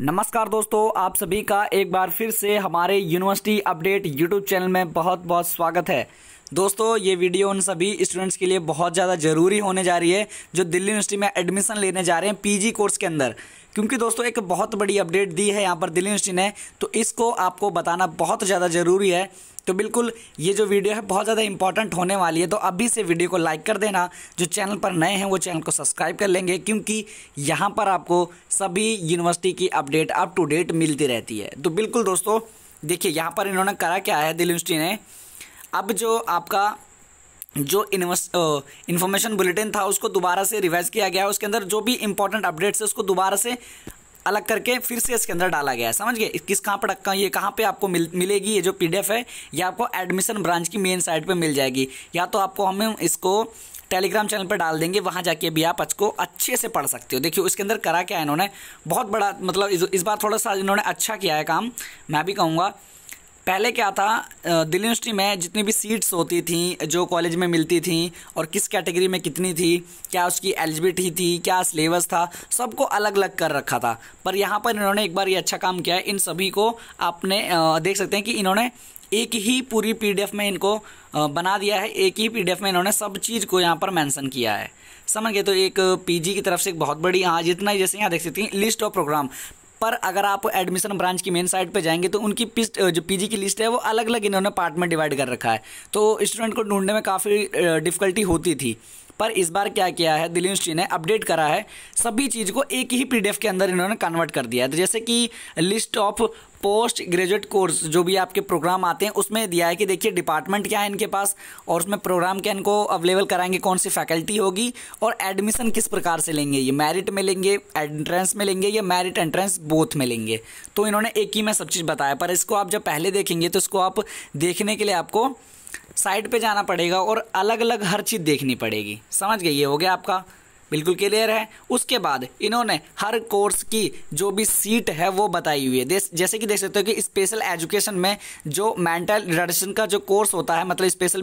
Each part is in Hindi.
नमस्कार दोस्तों आप सभी का एक बार फिर से हमारे यूनिवर्सिटी अपडेट यूट्यूब चैनल में बहुत बहुत स्वागत है दोस्तों ये वीडियो उन सभी स्टूडेंट्स के लिए बहुत ज़्यादा ज़रूरी होने जा रही है जो दिल्ली यूनिवर्सिटी में एडमिशन लेने जा रहे हैं पीजी कोर्स के अंदर क्योंकि दोस्तों एक बहुत बड़ी अपडेट दी है यहाँ पर दिल्ली यूनिवर्सिटी ने तो इसको आपको बताना बहुत ज़्यादा ज़रूरी है तो बिल्कुल ये जो वीडियो है बहुत ज़्यादा इंपॉर्टेंट होने वाली है तो अभी से वीडियो को लाइक कर देना जो चैनल पर नए हैं वो चैनल को सब्सक्राइब कर लेंगे क्योंकि यहाँ पर आपको सभी यूनिवर्सिटी की अपडेट अप टू डेट मिलती रहती है तो बिल्कुल दोस्तों देखिए यहाँ पर इन्होंने करा क्या है दिल्ली यूनिवर्सिटी ने अब जो आपका जो इन्फॉर्मेशन बुलेटिन था उसको दोबारा से रिवाइज किया गया है उसके अंदर जो भी इंपॉर्टेंट अपडेट्स है उसको दोबारा से अलग करके फिर से इसके अंदर डाला गया है समझ गए किस कहाँ पर रखा ये कहाँ पे आपको मिल मिलेगी ये जो पीडीएफ है ये आपको एडमिशन ब्रांच की मेन साइट पे मिल जाएगी या तो आपको हम इसको टेलीग्राम चैनल पर डाल देंगे वहाँ जाके भी आप इसको अच्छे से पढ़ सकते हो देखिए उसके अंदर करा क्या है इन्होंने बहुत बड़ा मतलब इस, इस बार थोड़ा सा इन्होंने अच्छा किया है काम मैं भी कहूँगा पहले क्या था दिल्ली यूनिवर्सिटी में जितनी भी सीट्स होती थी जो कॉलेज में मिलती थी और किस कैटेगरी में कितनी थी क्या उसकी एलिजिबिलिटी थी क्या सिलेबस था सबको अलग अलग कर रखा था पर यहाँ पर इन्होंने एक बार ये अच्छा काम किया है इन सभी को आपने देख सकते हैं कि इन्होंने एक ही पूरी पी में इनको बना दिया है एक ही पी में इन्होंने सब चीज़ को यहाँ पर मैंसन किया है समझ गए तो एक पीजी की तरफ से एक बहुत बड़ी हाँ जितना ही जैसे यहाँ देख सकते हैं लिस्ट ऑफ प्रोग्राम पर अगर आप एडमिशन ब्रांच की मेन साइट पर जाएंगे तो उनकी पिस्ट जो पीजी की लिस्ट है वो अलग अलग इन्होंने पार्ट में डिवाइड कर रखा है तो स्टूडेंट को ढूंढने में काफ़ी डिफिकल्टी होती थी पर इस बार क्या किया है दिल यूनिवर्सिटी ने अपडेट करा है सभी चीज़ को एक ही पी के अंदर इन्होंने कन्वर्ट कर दिया है तो जैसे कि list of post graduate course जो भी आपके प्रोग्राम आते हैं उसमें दिया है कि देखिए डिपार्टमेंट क्या है इनके पास और उसमें प्रोग्राम क्या इनको अवेलेबल कराएंगे कौन सी फैकल्टी होगी और एडमिशन किस प्रकार से लेंगे ये मेरिट में लेंगे एंट्रेंस में लेंगे या मेरिट एंट्रेंस बोथ में लेंगे तो इन्होंने एक ही में सब चीज़ बताया पर इसको आप जब पहले देखेंगे तो इसको आप देखने के लिए आपको साइड पे जाना पड़ेगा और अलग अलग हर चीज़ देखनी पड़ेगी समझ गए ये हो गया आपका बिल्कुल क्लियर है उसके बाद इन्होंने हर कोर्स की जो भी सीट है वो बताई हुई है जैसे कि देख सकते हो कि स्पेशल एजुकेशन में जो मेंटल रिडक्शन का जो कोर्स होता है मतलब स्पेशल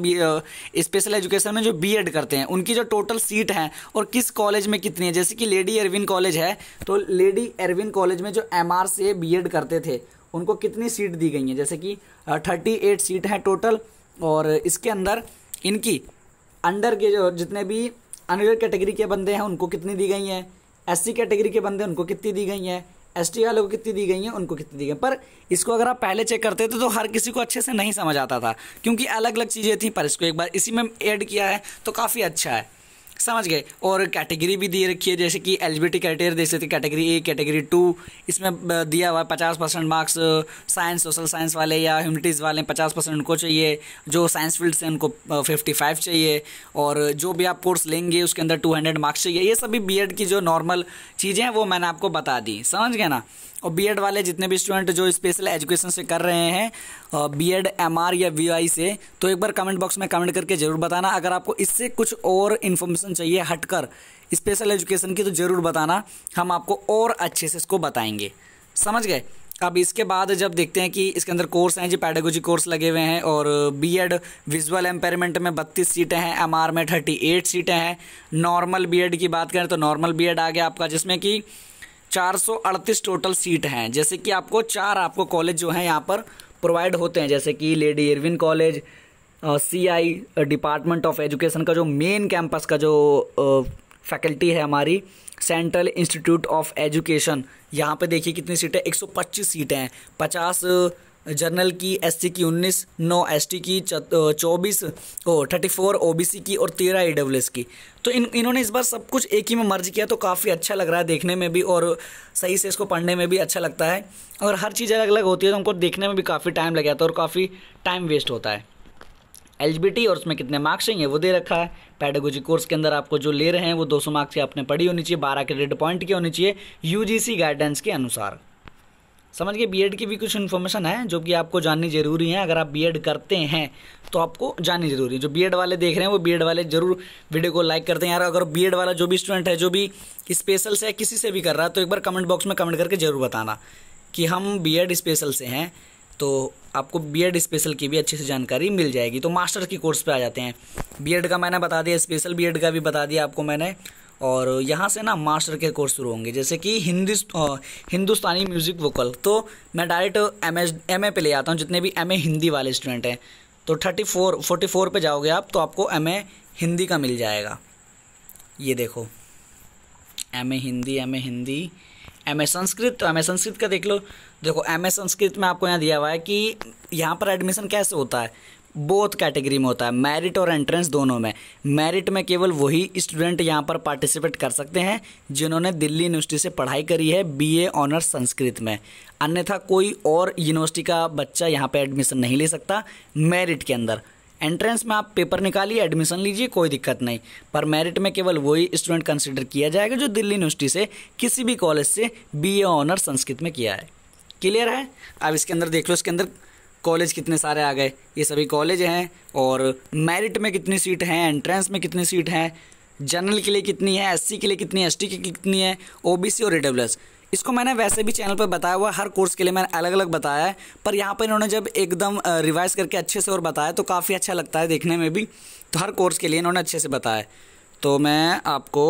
स्पेशल एजुकेशन में जो बीएड करते हैं उनकी जो टोटल सीट है और किस कॉलेज में कितनी है जैसे कि लेडी एरविन कॉलेज है तो लेडी एरविन कॉलेज में जो एम से बी करते थे उनको कितनी सीट दी गई हैं जैसे कि थर्टी सीट हैं टोटल और इसके अंदर इनकी अंडर के जो जितने भी अंडर कैटेगरी के बंदे हैं उनको कितनी दी गई हैं एस कैटेगरी के बंदे उनको कितनी दी गई हैं एस टी वालों को कितनी दी गई हैं उनको कितनी दी गई पर इसको अगर आप पहले चेक करते थे तो हर किसी को अच्छे से नहीं समझ आता था क्योंकि अलग अलग चीज़ें थी पर इसको एक बार इसी में ऐड किया है तो काफ़ी अच्छा है समझ गए और कैटेगरी भी दी रखी है जैसे कि एल बी टी क्राइटेरिया दे सकते कैटेगरी ए कैटेगरी टू इसमें दिया हुआ है पचास percent marks science social science वाले या ह्यूमनिटीज़ वाले पचास परसेंट उनको चाहिए जो साइंस फील्ड से उनको फिफ्टी फाइव चाहिए और जो भी आप कोर्स लेंगे उसके अंदर टू हंड्रेड मार्क्स चाहिए ये सभी बी एड की जो नॉर्मल चीज़ें हैं वो मैंने आपको बता दी समझ गए ना और बीएड वाले जितने भी स्टूडेंट जो स्पेशल एजुकेशन से कर रहे हैं बीएड एमआर या वीआई से तो एक बार कमेंट बॉक्स में कमेंट करके ज़रूर बताना अगर आपको इससे कुछ और इन्फॉर्मेशन चाहिए हटकर स्पेशल एजुकेशन की तो ज़रूर बताना हम आपको और अच्छे से इसको बताएंगे समझ गए अब इसके बाद जब देखते हैं कि इसके अंदर कोर्स हैं जी पैडागोजी कोर्स लगे हुए हैं और बीएड विजुअल एम्पेयरमेंट में 32 सीटें हैं एमआर में 38 सीटें हैं नॉर्मल बीएड की बात करें तो नॉर्मल बीएड आ गया आपका जिसमें कि 438 टोटल सीट हैं जैसे कि आपको चार आपको कॉलेज जो हैं यहाँ पर प्रोवाइड होते हैं जैसे कि Lady Irwin College C I department of education का जो मेन कैंपस का जो फैकल्टी है हमारी सेंट्रल इंस्टीट्यूट ऑफ एजुकेशन यहाँ पे देखिए कितनी सीटें 125 सीटें हैं 50 जनरल की एससी की 19 नौ एसटी की चौबीस ओ थर्टी फोर ओबीसी की और तेरह ईडब्ल्यूएस की तो इन इन्होंने इस बार सब कुछ एक ही में मर्ज किया तो काफ़ी अच्छा लग रहा है देखने में भी और सही से इसको पढ़ने में भी अच्छा लगता है और हर चीज़ अलग अलग होती है तो हमको देखने में भी काफ़ी टाइम लग जाता है और काफ़ी टाइम वेस्ट होता है एल और उसमें कितने मार्क्स चाहिए वो दे रखा है पैडागोजी कोर्स के अंदर आपको जो ले रहे हैं वो 200 मार्क्स की आपने पढ़ी होनी चाहिए 12 क्रेडिट पॉइंट की होनी चाहिए यूजीसी गाइडेंस के अनुसार समझ गए बीएड की भी कुछ इन्फॉर्मेशन है जो कि आपको जाननी जरूरी है अगर आप बीएड करते हैं तो आपको जाननी जरूरी है जो बीएड वाले देख रहे हैं वो बीएड वाले जरूर वीडियो को लाइक करते हैं यार अगर बीएड वाला जो भी स्टूडेंट है जो भी स्पेशल से है किसी से भी कर रहा है तो एक बार कमेंट बॉक्स में कमेंट करके ज़रूर बताना कि हम बी स्पेशल से हैं तो आपको बी स्पेशल की भी अच्छी से जानकारी मिल जाएगी तो मास्टर की कोर्स पर आ जाते हैं बी का मैंने बता दिया स्पेशल बी का भी बता दिया आपको मैंने और यहाँ से ना मास्टर के कोर्स शुरू होंगे जैसे कि हिंदी हिंदुस्तानी म्यूज़िक वोकल तो मैं direct M S M A पे ले आता हूँ जितने भी एम ए हिंदी वाले स्टूडेंट हैं तो थर्टी फोर फोर्टी फोर पर जाओगे आप तो आपको एम ए हिंदी का मिल जाएगा ये देखो M A Hindi M A Hindi M A Sanskrit तो एम ए संस्कृत का देख लो देखो एम ए संस्कृत में आपको यहाँ दिया हुआ है कि यहाँ पर एडमिशन कैसे होता है बोथ कैटेगरी में होता है मेरिट और एंट्रेंस दोनों में मेरिट में केवल वही स्टूडेंट यहाँ पर पार्टिसिपेट कर सकते हैं जिन्होंने दिल्ली यूनिवर्सिटी से पढ़ाई करी है बीए ऑनर्स संस्कृत में अन्यथा कोई और यूनिवर्सिटी का बच्चा यहाँ पर एडमिशन नहीं ले सकता मेरिट के अंदर एंट्रेंस में आप पेपर निकालिए एडमिशन लीजिए कोई दिक्कत नहीं पर मेरिट में केवल वही स्टूडेंट कंसिडर किया जाएगा जो दिल्ली यूनिवर्सिटी से किसी भी कॉलेज से बीए ऑनर्स संस्कृत में किया है क्लियर है अब इसके अंदर देख लो इसके अंदर कॉलेज कितने सारे आ गए ये सभी कॉलेज हैं और मेरिट में कितनी सीट हैं एंट्रेंस में कितनी सीट हैं जनरल के लिए कितनी है एससी के लिए कितनी है एस के लिए कितनी है ओ और ए इसको मैंने वैसे भी चैनल पर बताया हुआ हर कोर्स के लिए मैंने अलग अलग बताया है पर यहाँ पर इन्होंने जब एकदम रिवाइज करके अच्छे से और बताया तो काफ़ी अच्छा लगता है देखने में भी तो हर कोर्स के लिए इन्होंने अच्छे से बताया तो मैं आपको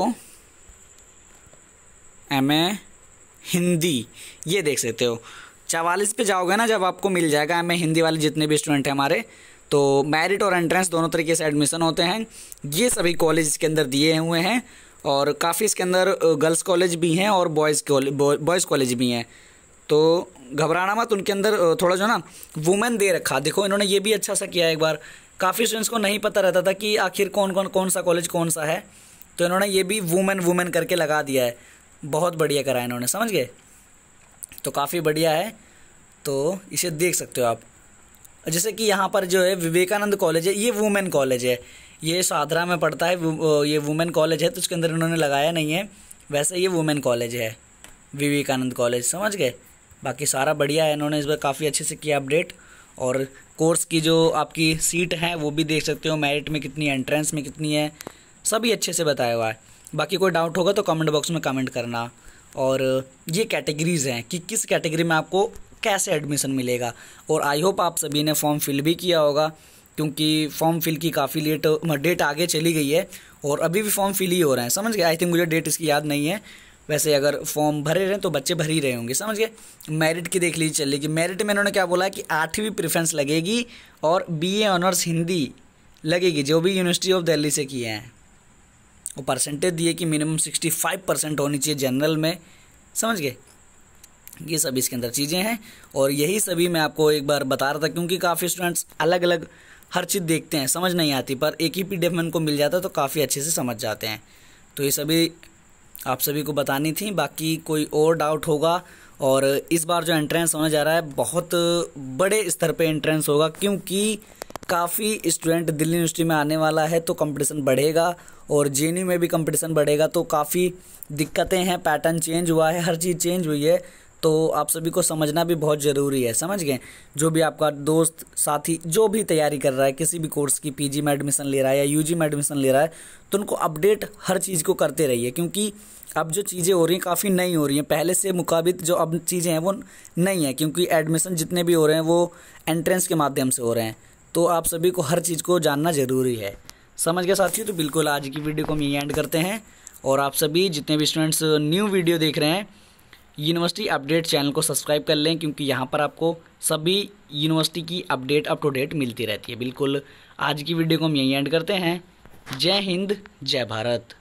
एम हिंदी ये देख सकते हो चवालीस पे जाओगे ना जब आपको मिल जाएगा एम हिंदी वाले जितने भी स्टूडेंट हैं हमारे तो मेरिट और एंट्रेंस दोनों तरीके से एडमिशन होते हैं ये सभी कॉलेज इसके अंदर दिए हुए हैं और काफ़ी इसके अंदर गर्ल्स कॉलेज भी हैं और बॉयज़ बॉयज़ कॉलेज भी हैं तो घबराना मत उनके अंदर थोड़ा जो ना वुमेन दे रखा देखो इन्होंने ये भी अच्छा सा किया एक बार काफ़ी स्टूडेंट्स को नहीं पता रहता था कि आखिर कौन कौन कौन सा कॉलेज कौन सा है तो इन्होंने ये भी वुमेन वुमेन करके लगा दिया है बहुत बढ़िया करा इन्होंने समझ गए तो काफ़ी बढ़िया है तो इसे देख सकते हो आप जैसे कि यहाँ पर जो है विवेकानंद कॉलेज है ये वुमेन कॉलेज है ये सादरा में पड़ता है ये वुमेन कॉलेज है तो उसके अंदर इन्होंने लगाया नहीं है वैसे ये वुमेन कॉलेज है विवेकानंद कॉलेज समझ गए बाकी सारा बढ़िया है इन्होंने इस बार काफ़ी अच्छे से किया अपडेट और कोर्स की जो आपकी सीट है वो भी देख सकते हो मेरिट में कितनी है एंट्रेंस में कितनी है सभी अच्छे से बताया हुआ है बाकी कोई डाउट होगा तो कमेंट बॉक्स में कमेंट करना और ये कैटेगरीज़ हैं कि किस कैटेगरी में आपको कैसे एडमिशन मिलेगा और आई होप आप सभी ने फॉर्म फिल भी किया होगा क्योंकि फॉर्म फिल की काफ़ी लेट डेट आगे चली गई है और अभी भी फॉर्म फिल ही हो रहे हैं समझ गए आई थिंक मुझे डेट इसकी याद नहीं है वैसे अगर फॉर्म भरे रहे तो बच्चे भर ही रहे होंगे समझ गए मेरिट की देख लीजिए कि मेरिट में इन्होंने क्या बोला कि आठवीं प्रेफरेंस लगेगी और बी ऑनर्स हिंदी लगेगी जो भी यूनिवर्सिटी ऑफ दिल्ली से किए हैं वो परसेंटेज दिए कि मिनिमम सिक्सटी फाइव परसेंट होनी चाहिए जनरल में समझ गए ये सब इसके अंदर चीज़ें हैं और यही सभी मैं आपको एक बार बता रहा था क्योंकि काफ़ी स्टूडेंट्स अलग अलग हर चीज़ देखते हैं समझ नहीं आती पर एक ही पी डी उनको मिल जाता है तो काफ़ी अच्छे से समझ जाते हैं तो ये सभी आप सभी को बतानी थी बाकी कोई और डाउट होगा और इस बार जो एंट्रेंस होने जा रहा है बहुत बड़े स्तर पे एंट्रेंस होगा क्योंकि काफ़ी स्टूडेंट दिल्ली यूनिवर्सिटी में आने वाला है तो कंपटीशन बढ़ेगा और जे में भी कंपटीशन बढ़ेगा तो काफ़ी दिक्कतें हैं पैटर्न चेंज हुआ है हर चीज़ चेंज हुई है तो आप सभी को समझना भी बहुत ज़रूरी है समझ गए जो भी आपका दोस्त साथी जो भी तैयारी कर रहा है किसी भी कोर्स की पीजी में एडमिशन ले रहा है या यूजी में एडमिशन ले रहा है तो उनको अपडेट हर चीज़ को करते रहिए क्योंकि अब जो चीज़ें हो रही हैं काफ़ी नई हो रही हैं पहले से मुकाबित जो अब चीज़ें हैं वो नहीं हैं क्योंकि एडमिशन जितने भी हो रहे हैं वो एंट्रेंस के माध्यम से हो रहे हैं तो आप सभी को हर चीज़ को जानना ज़रूरी है समझ गया साथियों तो बिल्कुल आज की वीडियो को हम यहीं एंड करते हैं और आप सभी जितने भी स्टूडेंट्स न्यू वीडियो देख रहे हैं यूनिवर्सिटी अपडेट चैनल को सब्सक्राइब कर लें क्योंकि यहाँ पर आपको सभी यूनिवर्सिटी की अपडेट अप टू डेट मिलती रहती है बिल्कुल आज की वीडियो को हम यहीं एंड करते हैं जय हिंद जय भारत